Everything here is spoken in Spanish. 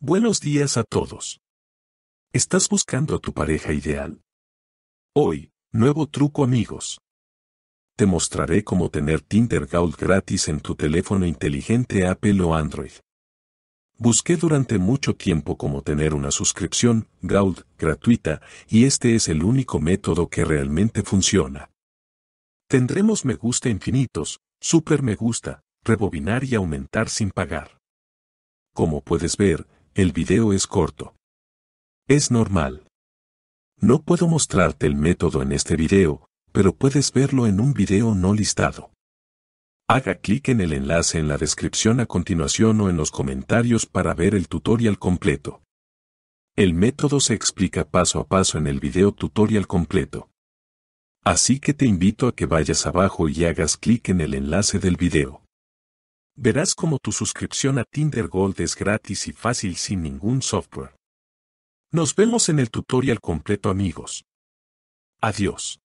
Buenos días a todos. ¿Estás buscando a tu pareja ideal? Hoy, nuevo truco amigos. Te mostraré cómo tener Tinder Gold gratis en tu teléfono inteligente Apple o Android. Busqué durante mucho tiempo cómo tener una suscripción Gold gratuita y este es el único método que realmente funciona. Tendremos me gusta infinitos, super me gusta, rebobinar y aumentar sin pagar. Como puedes ver, el video es corto. Es normal. No puedo mostrarte el método en este video, pero puedes verlo en un video no listado. Haga clic en el enlace en la descripción a continuación o en los comentarios para ver el tutorial completo. El método se explica paso a paso en el video tutorial completo. Así que te invito a que vayas abajo y hagas clic en el enlace del video verás cómo tu suscripción a Tinder Gold es gratis y fácil sin ningún software. Nos vemos en el tutorial completo amigos. Adiós.